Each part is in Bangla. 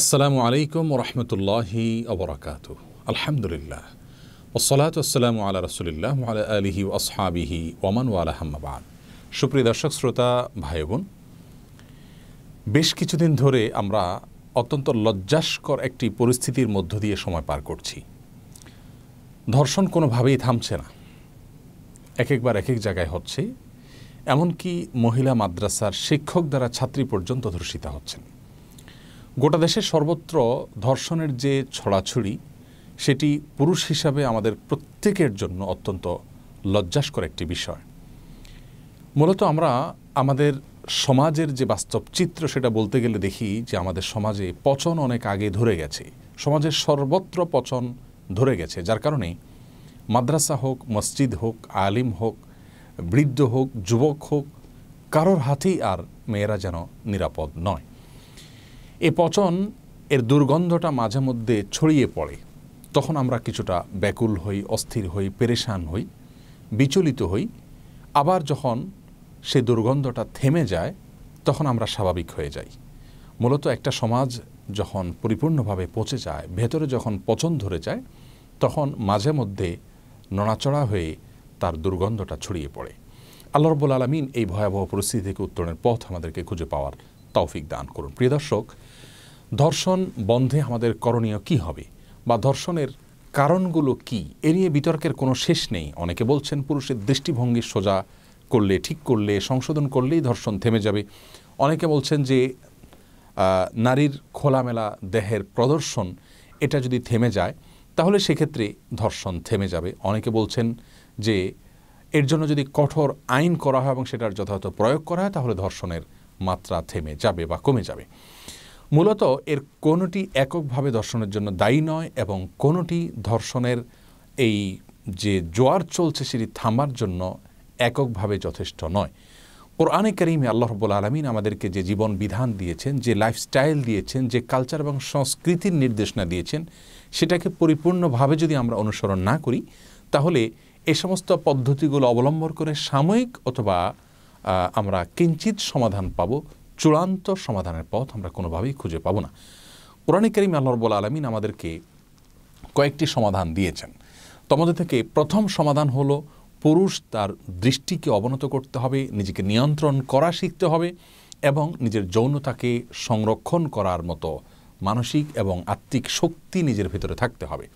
আসসালামু আলাইকুম রহমতুল্লাহি আবরাকাত আলহামদুলিল্লাহ ওসলাত আসসালামু আল্লাহ রসুলিল্লাহ আলা আলহি ওসহাবিহি ওমান ওয়ালাহাম্মাবাদ সুপ্রিয় দর্শক শ্রোতা ভাই বোন বেশ কিছুদিন ধরে আমরা অত্যন্ত লজ্জাস্কর একটি পরিস্থিতির মধ্য দিয়ে সময় পার করছি ধর্ষণ কোনোভাবেই থামছে না এক একবার এক এক জায়গায় হচ্ছে এমনকি মহিলা মাদ্রাসার শিক্ষক দ্বারা ছাত্রী পর্যন্ত ধর্ষিতা হচ্ছেন গোটা দেশের সর্বত্র ধর্ষণের যে ছড়াছড়ি সেটি পুরুষ হিসাবে আমাদের প্রত্যেকের জন্য অত্যন্ত লজ্জাসকর একটি বিষয় মূলত আমরা আমাদের সমাজের যে বাস্তব চিত্র সেটা বলতে গেলে দেখি যে আমাদের সমাজে পচন অনেক আগে ধরে গেছে সমাজের সর্বত্র পচন ধরে গেছে যার কারণে মাদ্রাসা হোক মসজিদ হোক আলিম হোক বৃদ্ধ হোক যুবক হোক কারোর হাতেই আর মেয়েরা যেন নিরাপদ নয় এ পচন এর দুর্গন্ধটা মাঝে মধ্যে ছড়িয়ে পড়ে তখন আমরা কিছুটা ব্যাকুল হই অস্থির হই পেরেশান হই বিচলিত হই আবার যখন সে দুর্গন্ধটা থেমে যায় তখন আমরা স্বাভাবিক হয়ে যাই মূলত একটা সমাজ যখন পরিপূর্ণভাবে পচে যায় ভেতরে যখন পচন ধরে যায় তখন মাঝে মধ্যে নড়াচড়া হয়ে তার দুর্গন্ধটা ছড়িয়ে পড়ে আল্লাহ রব্বুল আলমিন এই ভয়াবহ পরিস্থিতি থেকে উত্তরণের পথ আমাদেরকে খুঁজে পাওয়ার তৌফিক দান করুন প্রিয় দর্শক ধর্ষণ বন্ধে আমাদের করণীয় কি হবে বা ধর্ষণের কারণগুলো কি এ নিয়ে বিতর্কের কোনো শেষ নেই অনেকে বলছেন পুরুষের দৃষ্টিভঙ্গি সোজা করলে ঠিক করলে সংশোধন করলেই ধর্ষণ থেমে যাবে অনেকে বলছেন যে নারীর খোলামেলা দেহের প্রদর্শন এটা যদি থেমে যায় তাহলে সেক্ষেত্রে ধর্ষণ থেমে যাবে অনেকে বলছেন যে এর জন্য যদি কঠোর আইন করা হয় এবং সেটার যথাযথ প্রয়োগ করা হয় তাহলে ধর্ষণের মাত্রা থেমে যাবে বা কমে যাবে মূলত এর কোনোটি এককভাবে দর্শনের জন্য দায়ী নয় এবং কোনোটি ধর্ষণের এই যে জোয়ার চলছে সেটি থামার জন্য এককভাবে যথেষ্ট নয় কোরআনে করিমে আল্লাহ রব্বুল আলমিন আমাদেরকে যে জীবন বিধান দিয়েছেন যে লাইফস্টাইল দিয়েছেন যে কালচার এবং সংস্কৃতির নির্দেশনা দিয়েছেন সেটাকে পরিপূর্ণভাবে যদি আমরা অনুসরণ না করি তাহলে এ সমস্ত পদ্ধতিগুলো অবলম্বন করে সাময়িক অথবা আমরা কিঞ্চিত সমাধান পাব চূড়ান্ত সমাধানের পথ আমরা কোনোভাবেই খুঁজে পাবো না কোরআনে করিম আল্লাহরবুল আলমিন আমাদেরকে কয়েকটি সমাধান দিয়েছেন তোমাদের থেকে প্রথম সমাধান হলো পুরুষ তার দৃষ্টিকে অবনত করতে হবে নিজেকে নিয়ন্ত্রণ করা শিখতে হবে এবং নিজের যৌনতাকে সংরক্ষণ করার মতো মানসিক এবং আত্মিক শক্তি নিজের ভিতরে থাকতে হবে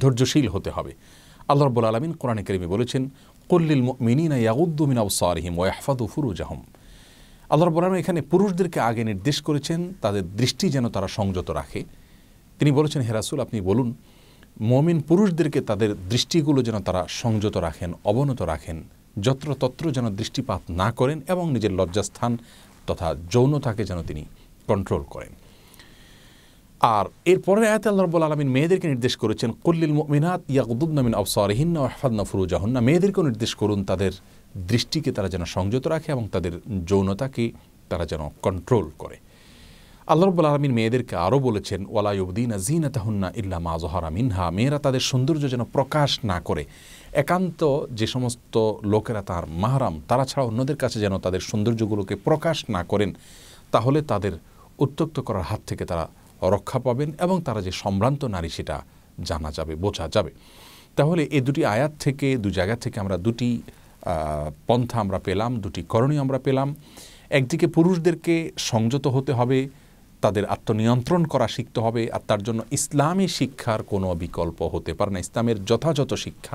ধৈর্যশীল হতে হবে আল্লাহ রব্বুল আলমিন কোরআনে করিমে বলেছেন কল্লিল মিনিনা ইয়াউদ্দুমিন আবসারহিম ওয়াহফাদু ফুরুজাহম আল্লাহ রব আলম এখানে পুরুষদেরকে আগে নির্দেশ করেছেন তাদের দৃষ্টি যেন তারা সংযত রাখে তিনি বলেছেন হেরাসুল আপনি বলুন মমিন পুরুষদেরকে তাদের দৃষ্টিগুলো যেন তারা সংযত রাখেন অবনত রাখেন যত্রতত্র যেন দৃষ্টিপাত না করেন এবং নিজের লজ্জাস্থান তথা যৌনতাকে যেন তিনি কন্ট্রোল করেন আর এরপরে আয়াত আল্লাহ রব্বুল আলমিন মেয়েদেরকে নির্দেশ করেছেন কল্লিল মিনাত ইয়াকুবুবনামিন ও আহফাদ নফরুজাহন্না মেয়েদেরকেও নির্দেশ করুন তাদের দৃষ্টিকে তারা যেন সংযত রাখে এবং তাদের যৌনতাকে তারা যেন কন্ট্রোল করে আল্লাহ রব্বুল আলমিন মেয়েদেরকে আরও বলেছেন ওয়ালাইউদ্দিন আজিনা তাহুন্না ইল্লা মা জহরা মিনহা মেয়েরা তাদের সৌন্দর্য যেন প্রকাশ না করে একান্ত যে সমস্ত লোকেরা তার মাহারাম তারা ছাড়া অন্যদের কাছে যেন তাদের সৌন্দর্যগুলোকে প্রকাশ না করেন তাহলে তাদের উত্তক্ত করার হাত থেকে তারা রক্ষা পাবেন এবং তারা যে সম্ভ্রান্ত নারী সেটা জানা যাবে বোঝা যাবে তাহলে এ দুটি আয়াত থেকে দু জায়গা থেকে আমরা দুটি পন্থা আমরা পেলাম দুটি করণীয় আমরা পেলাম একদিকে পুরুষদেরকে সংযত হতে হবে তাদের আত্মনিয়ন্ত্রণ করা শিখতে হবে আর তার জন্য ইসলামী শিক্ষার কোনো বিকল্প হতে পারে না ইসলামের যথাযথ শিক্ষা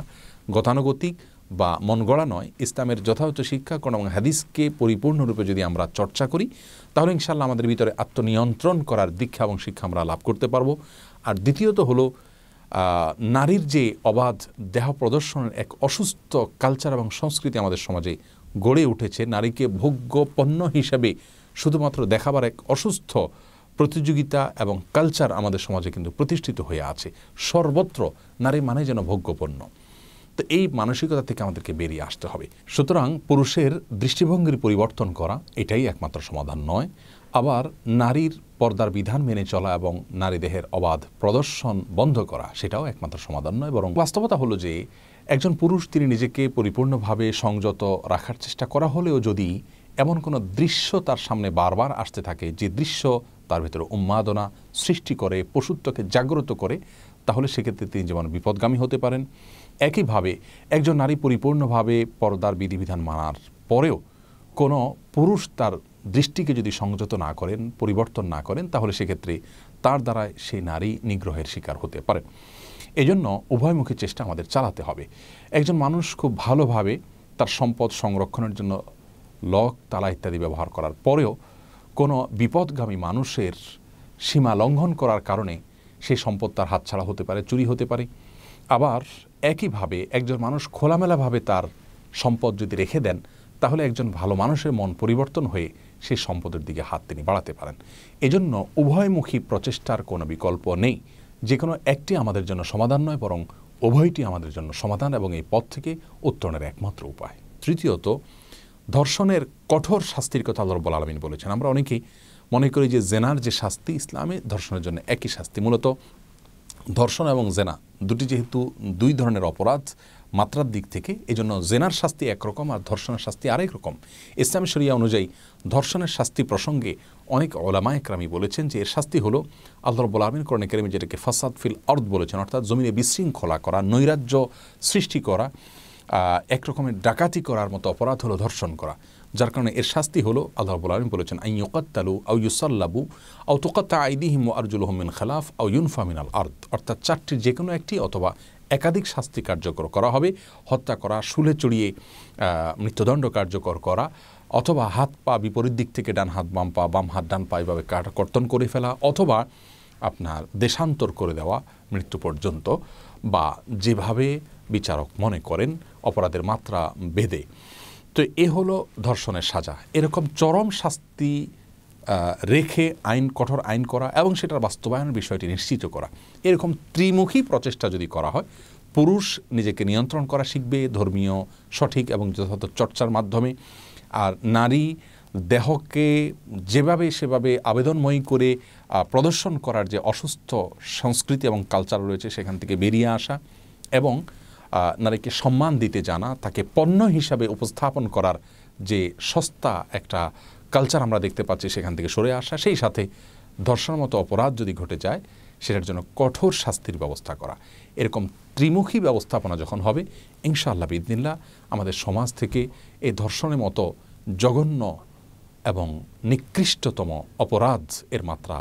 গতানুগতিক বা মনগড়া নয় ইসলামের যথাযথ শিক্ষা কোনো এবং হাদিসকে পরিপূর্ণরূপে যদি আমরা চর্চা করি তাহলে ইনশাল্লাহ আমাদের ভিতরে আত্মনিয়ন্ত্রণ করার দীক্ষা এবং শিক্ষা আমরা লাভ করতে পারবো আর দ্বিতীয়ত হলো নারীর যে অবাধ দেহ প্রদর্শনের এক অসুস্থ কালচার এবং সংস্কৃতি আমাদের সমাজে গড়ে উঠেছে নারীকে ভোগ্য পণ্য হিসাবে শুধুমাত্র দেখাবার এক অসুস্থ প্রতিযোগিতা এবং কালচার আমাদের সমাজে কিন্তু প্রতিষ্ঠিত হয়ে আছে সর্বত্র নারী মানে যেন ভোগ্যপণ্য তো এই মানসিকতা থেকে আমাদেরকে বেরিয়ে আসতে হবে সুতরাং পুরুষের দৃষ্টিভঙ্গির পরিবর্তন করা এটাই একমাত্র সমাধান নয় আবার নারীর পর্দার বিধান মেনে চলা এবং নারী দেহের অবাধ প্রদর্শন বন্ধ করা সেটাও একমাত্র সমাধান নয় বরং বাস্তবতা হলো যে একজন পুরুষ তিনি নিজেকে পরিপূর্ণভাবে সংযত রাখার চেষ্টা করা হলেও যদি এমন কোনো দৃশ্য তার সামনে বারবার আসতে থাকে যে দৃশ্য তার ভিতরে উন্মাদনা সৃষ্টি করে পশুত্বকে জাগ্রত করে তাহলে সেক্ষেত্রে তিনি যেমন বিপদগামী হতে পারেন একইভাবে একজন নারী পরিপূর্ণভাবে পর্দার বিধিবিধান মানার পরেও কোনো পুরুষ তার দৃষ্টিকে যদি সংযত না করেন পরিবর্তন না করেন তাহলে সেক্ষেত্রে তার দ্বারা সেই নারী নিগ্রহের শিকার হতে পারে এজন্য উভয়মুখী চেষ্টা আমাদের চালাতে হবে একজন মানুষ খুব ভালোভাবে তার সম্পদ সংরক্ষণের জন্য লক তালা ইত্যাদি ব্যবহার করার পরেও কোনো বিপদগামী মানুষের সীমা লঙ্ঘন করার কারণে সেই সম্পদ তার হাতছাড়া হতে পারে চুরি হতে পারে আবার একইভাবে একজন মানুষ খোলামেলাভাবে তার সম্পদ যদি রেখে দেন তাহলে একজন ভালো মানুষের মন পরিবর্তন হয়ে সেই সম্পদের দিকে হাত তিনি বাড়াতে পারেন এজন্য উভয়মুখী প্রচেষ্টার কোনো বিকল্প নেই যে কোনো একটি আমাদের জন্য সমাধান নয় বরং উভয়টি আমাদের জন্য সমাধান এবং এই পথ থেকে উত্তরণের একমাত্র উপায় তৃতীয়ত ধর্ষণের কঠোর শাস্তির কথা আল্লাহ রব্বুল আলমিন বলেছেন আমরা অনেকেই মনে করি যে জেনার যে শাস্তি ইসলামে ধর্ষণের জন্য একই শাস্তি মূলত ধর্ষণ এবং জেনা দুটি যেহেতু দুই ধরনের অপরাধ মাত্রার দিক থেকে এজন্য জেনার শাস্তি একরকম আর ধর্ষণের শাস্তি আরেক রকম ইসলামী শরিয়া অনুযায়ী ধর্ষণের শাস্তি প্রসঙ্গে অনেক ওলামা একরামি বলেছেন যে এর শাস্তি হলো আল্লাহ রব্বুল আলমিন করণে কেরিমি যেটাকে ফাসাদ ফিল অর্থ বলেছেন অর্থাৎ জমিনে বিশৃঙ্খলা করা নৈরাজ্য সৃষ্টি করা একরকমের ডাকাতি করার মতো অপরাধ হলো ধর্ষণ করা যার কারণে এর শাস্তি হলো আল্লাহ রবুল আলম বলেছেন আই আউ ইউসাল্লাবু আউ তোকাত্তা আইদিহিম আরজুল হোমিন খালাফ আউ ইউনফা মিনাল আর্দ অর্থাৎ চারটির যে কোনো একটি অথবা একাধিক শাস্তি কার্যকর করা হবে হত্যা করা শুলে চড়িয়ে মৃত্যুদণ্ড কার্যকর করা অথবা হাত পা বিপরীত দিক থেকে ডান হাত বাম পা বাম হাত ডান পা এভাবে কর্তন করে ফেলা অথবা আপনার দেশান্তর করে দেওয়া মৃত্যু পর্যন্ত বা যেভাবে বিচারক মনে করেন অপরাধের মাত্রা বেদে তো এ হলো ধর্ষণের সাজা এরকম চরম শাস্তি রেখে আইন কঠোর আইন করা এবং সেটার বাস্তবায়নের বিষয়টি নিশ্চিত করা এরকম ত্রিমুখী প্রচেষ্টা যদি করা হয় পুরুষ নিজেকে নিয়ন্ত্রণ করা শিখবে ধর্মীয় সঠিক এবং যথাযথ চর্চার মাধ্যমে আর নারী দেহকে যেভাবে সেভাবে আবেদনময়ী করে প্রদর্শন করার যে অসুস্থ সংস্কৃতি এবং কালচার রয়েছে সেখান থেকে বেরিয়ে আসা এবং নারীকে সম্মান দিতে জানা তাকে পণ্য হিসাবে উপস্থাপন করার যে সস্তা একটা কালচার আমরা দেখতে পাচ্ছি সেখান থেকে সরে আসা সেই সাথে ধর্ষণের মতো অপরাধ যদি ঘটে যায় সেটার জন্য কঠোর শাস্তির ব্যবস্থা করা এরকম ত্রিমুখী ব্যবস্থাপনা যখন হবে ইনশাআল্লাহ বিদিনিল্লা আমাদের সমাজ থেকে এই ধর্ষণের মতো জঘন্য এবং নিকৃষ্টতম অপরাধ এর মাত্রা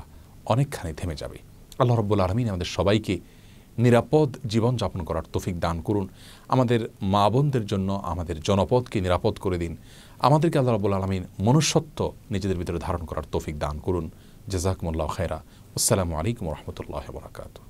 অনেকখানি থেমে যাবে আল্লাহ রব্বুল আলমিন আমাদের সবাইকে নিরাপদ জীবনযাপন করার তফিক দান করুন আমাদের মা বোনদের জন্য আমাদের জনপদকে নিরাপদ করে দিন আমাদেরকে আল্লাহ রাবুল আলমিন মনুষ্যত্ব নিজেদের ভিতরে ধারণ করার তফিক দান করুন জেজাকমুল্লাহ খায়রা আসসালামু আলাইকুম রহমতুল্লাহ বরাকাতু